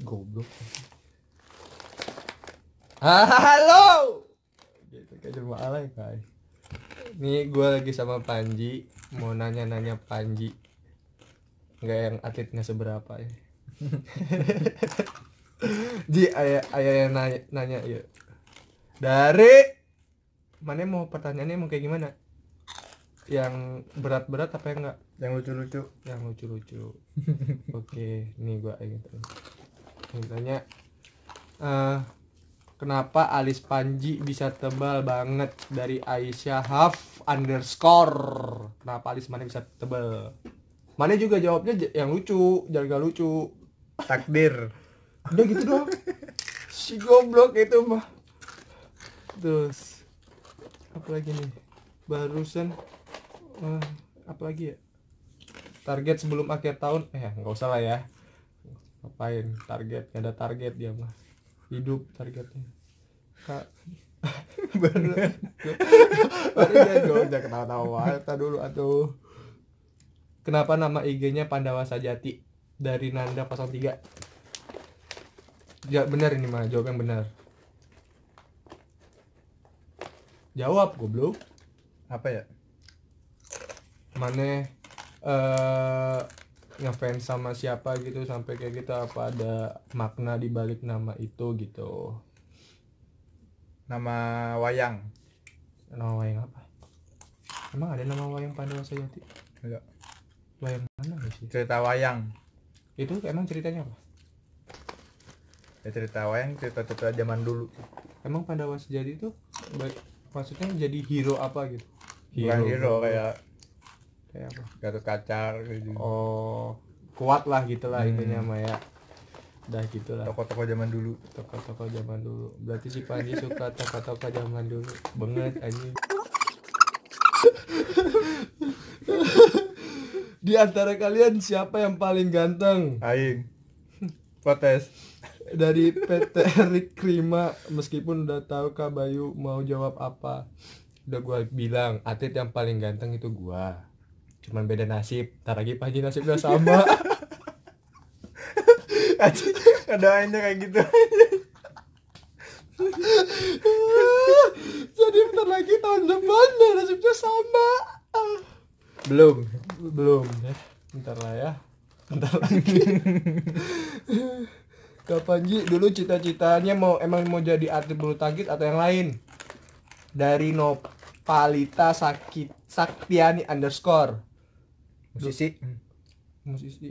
Goblok. Ah, halo. Gitu kayak cuma alay kai. Ini gue lagi sama Panji, mau nanya-nanya Panji. Enggak yang atletnya seberapa ya. Di ayah ayah yang nanya, nanya ya Dari mana mau pertanyaannya mau kayak gimana? yang berat-berat apa yang enggak? Yang lucu-lucu. Yang lucu-lucu. Oke, ini gua ingin terus ditanya uh, eh, kenapa alis Panji bisa tebal banget dari Aisyah Haf underscore kenapa alis mana bisa tebal mana juga jawabnya yang lucu jaga lucu takdir udah gitu doang si goblok itu mah terus apa lagi nih barusan uh, apa lagi ya target sebelum akhir tahun eh nggak usah lah ya ngapain target gak ada target dia mah hidup targetnya kak baru baru dia udah ketawa-tawa tak dulu atuh kenapa nama IG-nya Pandawa Sajati dari Nanda 03 ya benar ini mah jawab yang benar jawab goblok apa ya mana eh ngefans sama siapa gitu sampai kayak gitu apa ada makna di balik nama itu gitu nama wayang nama wayang apa emang ada nama wayang Pandawa sejati enggak wayang mana sih cerita wayang itu emang ceritanya apa ya cerita wayang cerita cerita zaman dulu emang Pandawa Sejati itu maksudnya jadi hero apa gitu hero, bukan hero kayak kayak iya, apa Gatot Kacar gitu. oh kuat lah gitulah hmm. intinya Maya udah gitulah toko-toko zaman dulu toko-toko zaman dulu berarti si Panji suka toko-toko zaman dulu banget anjing di antara kalian siapa yang paling ganteng aing protes dari PT Erik Krima meskipun udah tahu Kak Bayu mau jawab apa udah gua bilang atlet yang paling ganteng itu gua cuman beda nasib ntar lagi pagi nasibnya sama ada aja kayak gitu jadi bentar lagi tahun depan nasibnya sama belum belum ya bentar lah ya bentar lagi Kak Panji dulu cita-citanya mau emang mau jadi atlet bulu tangkis atau yang lain dari Nopalita Sakit Saktiani underscore musisi hmm. musisi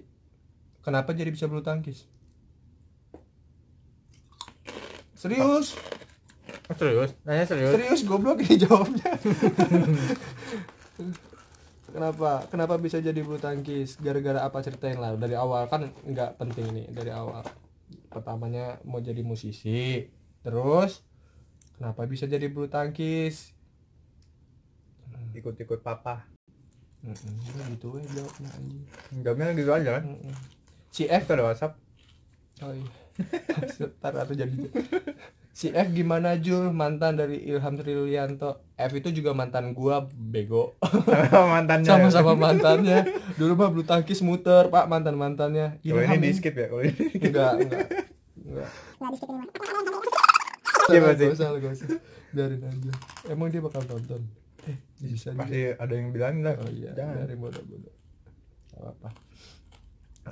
kenapa jadi bisa bulu tangkis serius oh, serius nanya serius serius goblok ini jawabnya kenapa kenapa bisa jadi bulu tangkis gara-gara apa ceritain lah dari awal kan nggak penting nih dari awal pertamanya mau jadi musisi terus kenapa bisa jadi bulu tangkis ikut-ikut papa Mm gitu we jawabnya anjing. Jawabnya gitu aja kan? Si F kalau WhatsApp. Oh iya. Ntar atau jadi Si F gimana Jul mantan dari Ilham Trilianto F itu juga mantan gua bego mantannya sama-sama mantannya dulu mah bulu tangkis muter pak mantan mantannya kalau ini di skip ya kalau ini enggak enggak enggak Gak usah, gak usah. Biarin aja. Emang dia bakal tonton. Iya, bisa pasti juga. ada yang bilang lah oh, iya. jangan dari bodoh-bodoh apa, apa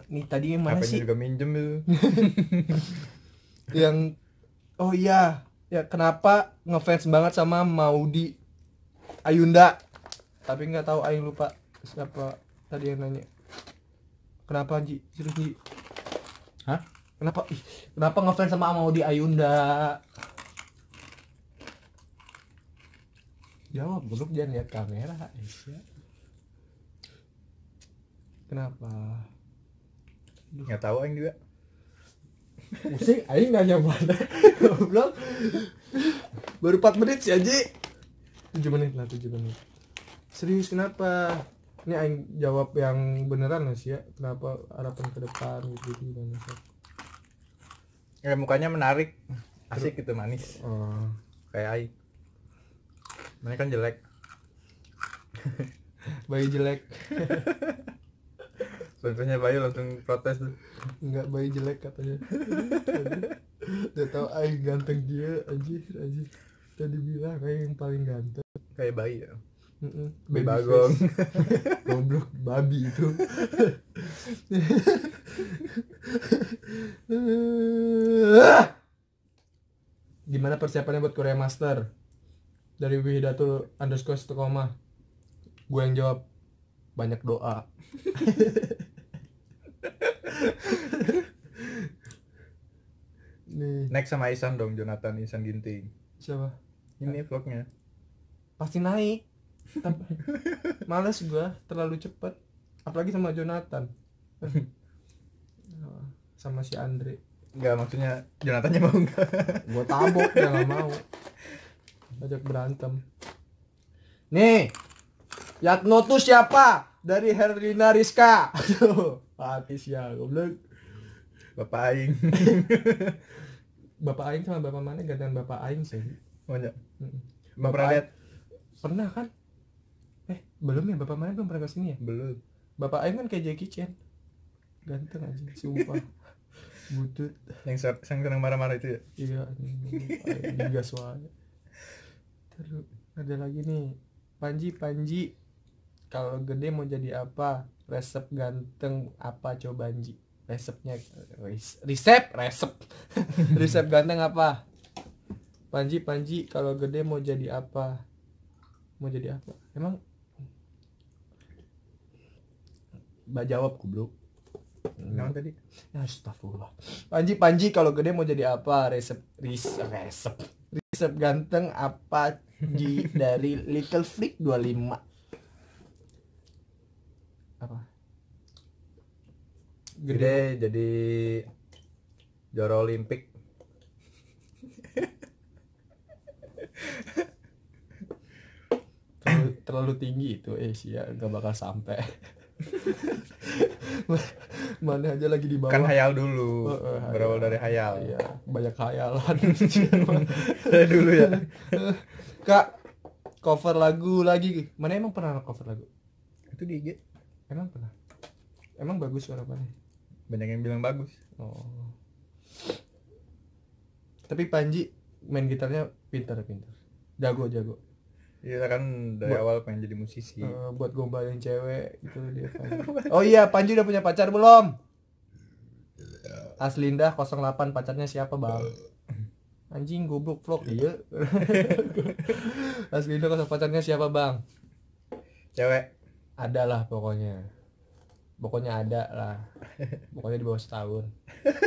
ini tadi yang mana sih juga minjem itu yang oh iya ya kenapa ngefans banget sama Maudi Ayunda tapi nggak tahu Aing lupa siapa tadi yang nanya kenapa Ji serius Ji hah kenapa ih, kenapa ngefans sama Maudi Ayunda jawab belum jangan lihat kamera Aisyah kenapa nggak tahu aing juga musik aing nanya mana belum baru 4 menit sih aji 7 menit lah 7 menit serius kenapa ini aing jawab yang beneran lah sih ya kenapa harapan ke depan gitu, gitu dan gitu, ya mukanya menarik asik gitu manis oh. kayak aing Mana kan jelek. bayi jelek. Contohnya bayi langsung protes tuh. Enggak bayi jelek katanya. Udah tahu aing ganteng dia anjir anjir. Tadi bilang kayak yang paling ganteng. Kayak bayi ya. Mm -mm, bagong goblok babi itu gimana persiapannya buat Korea Master dari Wihidatul underscore koma gue yang jawab banyak doa Nih. Next sama Isan dong, Jonathan Isan Ginting. Siapa? Ini nah. vlognya. Pasti naik. Tapi males gua terlalu cepet. Apalagi sama Jonathan. sama si Andre. Enggak, maksudnya Jonathannya mau enggak? gua tabok, dia mau. Ajak berantem. Nih. Yatno tuh siapa? Dari Herlina Rizka. Aduh, ya goblok. Bapak aing. bapak aing sama bapak mana gantian bapak aing sih. Banyak. Bapak, bapak aing. Pernah kan? Eh, belum ya bapak mana belum pernah ke sini ya? Belum. Bapak aing kan kayak Jackie Chan. Ganteng aja, sumpah. butut yang sering senang marah-marah itu ya iya juga suara terus ada lagi nih Panji Panji kalau gede mau jadi apa resep ganteng apa coba Panji resepnya resep resep resep ganteng apa Panji Panji kalau gede mau jadi apa mau jadi apa emang Mbak jawab goblok Emang hmm. tadi? Astagfirullah. Panji Panji kalau gede mau jadi apa? Resep resep. resep Sep ganteng apa di dari Little Freak 25 apa gede, jadi juara olimpik terlalu, terlalu tinggi itu Asia eh, ya, nggak bakal sampai mana aja lagi di kan bawah kan hayal dulu uh, uh, berawal dari hayal iya, banyak hayalan dari dulu ya kak cover lagu lagi mana emang pernah cover lagu itu di IG emang pernah emang bagus suara mana banyak yang bilang bagus oh tapi Panji main gitarnya pintar pintar jago jago Iya kan dari buat, awal pengen jadi musisi. Uh, buat gombalin cewek itu dia. Kan. oh iya, Panji udah punya pacar belum? Aslinda 08 pacarnya siapa, Bang? Anjing goblok vlog iya. iya. Aslinda 08 pacarnya siapa, Bang? Cewek. ada lah pokoknya. Pokoknya ada lah. Pokoknya di bawah setahun.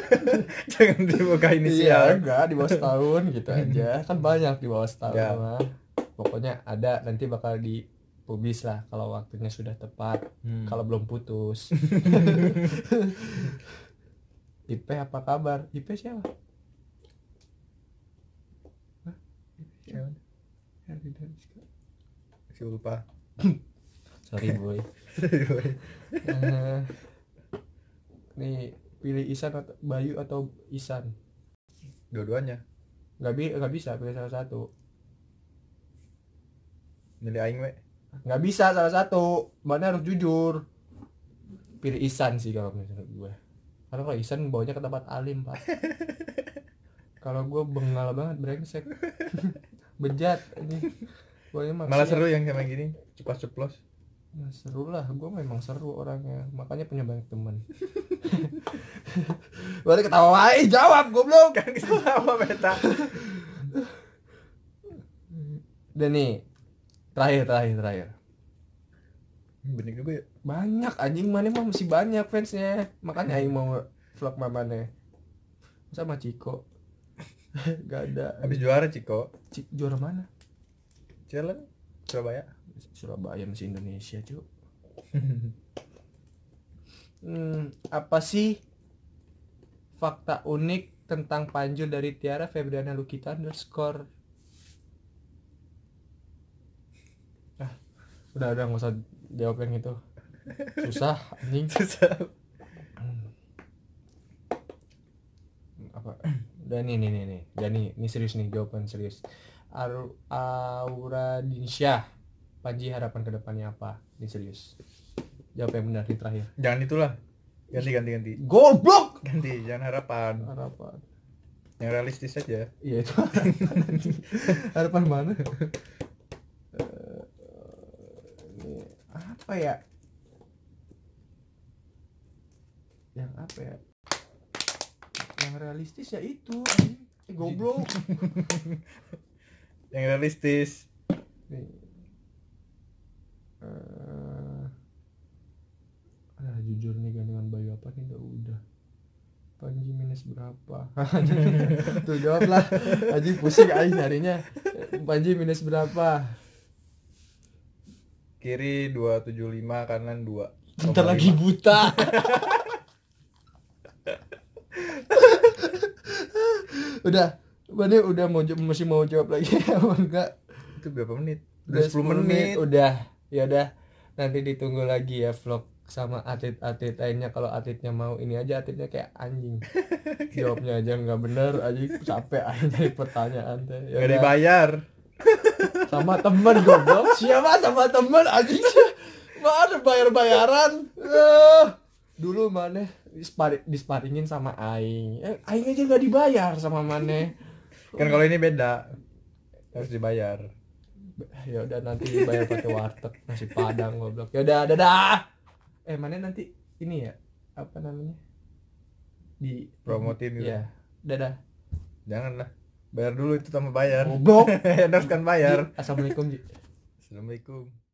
Jangan dibuka inisial. Iya, enggak, di bawah setahun gitu aja. Kan banyak di bawah setahun ya. mah pokoknya ada nanti bakal di publis lah kalau waktunya sudah tepat hmm. kalau belum putus Ipe apa kabar Ipe siapa Hah? siapa Saya lupa sorry boy uh, nih pilih Isan atau Bayu atau Isan dua-duanya Gak bi nggak bisa pilih salah satu milih aing we nggak bisa salah satu mana harus jujur pilih Isan sih kalau misalnya gue karena kalau Isan bawanya ke tempat alim pak kalau gue bengal banget brengsek bejat ini malah seru yang kayak gini cepat ceplos Nah, seru lah, gue memang seru orangnya, makanya punya banyak teman. berarti ketawa wae, jawab gue belum Kan kita sama beta. Dan nih, terakhir terakhir terakhir bener gue ya. banyak anjing mana mah masih banyak fansnya makanya aing mau vlog mamane sama Ciko gak ada habis juara Ciko C juara mana Challenge Surabaya Surabaya masih Indonesia cuy hmm, apa sih fakta unik tentang Panjul dari Tiara Febriana Lukita underscore udah udah nggak usah jawab yang itu susah anjing susah apa dan ini nih nih dan ini, ini serius nih jawaban serius Aur Aura Dinsya Panji harapan kedepannya apa ini serius jawab yang benar di terakhir jangan itulah ganti ganti ganti goblok ganti jangan harapan harapan yang realistis aja iya itu harapan mana apa oh, ya yang apa ya yang realistis ya itu eh, goblok yang realistis uh, ah, jujur nih gantungan bayu apa nih udah udah Panji minus berapa? Tuh jawablah. lah. Aji pusing aja harinya. Panji minus berapa? kiri 275 kanan 2 bentar lagi buta udah Bani udah mau masih mau jawab lagi apa enggak itu berapa menit udah 10 menit. menit udah ya udah nanti ditunggu lagi ya vlog sama atlet-atlet lainnya kalau atletnya mau ini aja atletnya kayak anjing jawabnya aja nggak bener aja capek aja pertanyaan teh ya gak dibayar sama temen goblok siapa sama temen anjing mana bayar bayaran uh, eh. dulu mana dispari disparingin sama aing eh, aing aja gak dibayar sama mana kan kalau ini beda harus dibayar ya udah nanti dibayar pakai warteg nasi padang goblok ya udah dadah eh mana nanti ini ya apa namanya di promotin gitu. ya dadah janganlah bayar dulu itu sama bayar goblok endorse kan bayar iya. assalamualaikum assalamualaikum